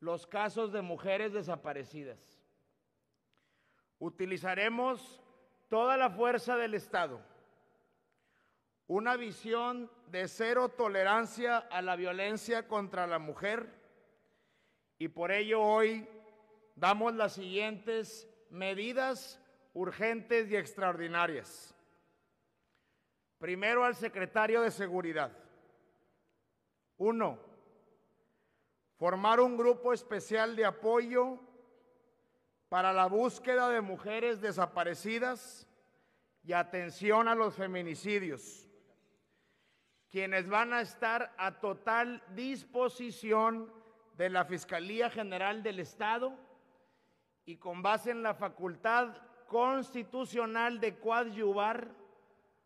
Los casos de mujeres desaparecidas. Utilizaremos toda la fuerza del Estado, una visión de cero tolerancia a la violencia contra la mujer y por ello hoy damos las siguientes medidas urgentes y extraordinarias. Primero al secretario de Seguridad. Uno, formar un grupo especial de apoyo para la búsqueda de mujeres desaparecidas y atención a los feminicidios, quienes van a estar a total disposición de la Fiscalía General del Estado y con base en la facultad constitucional de coadyuvar,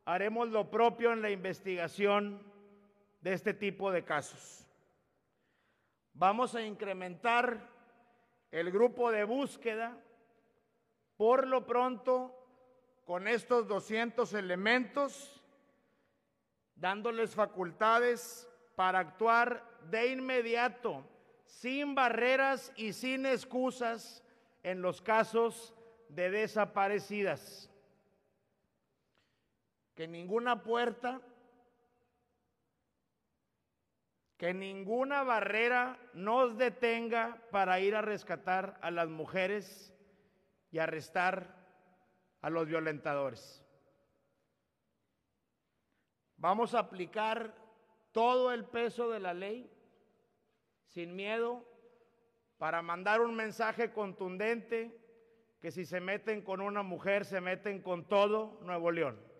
haremos lo propio en la investigación de este tipo de casos. Vamos a incrementar el grupo de búsqueda por lo pronto con estos 200 elementos, dándoles facultades para actuar de inmediato, sin barreras y sin excusas en los casos de desaparecidas. Que ninguna puerta, que ninguna barrera nos detenga para ir a rescatar a las mujeres y arrestar a los violentadores. Vamos a aplicar todo el peso de la ley sin miedo para mandar un mensaje contundente que si se meten con una mujer, se meten con todo Nuevo León.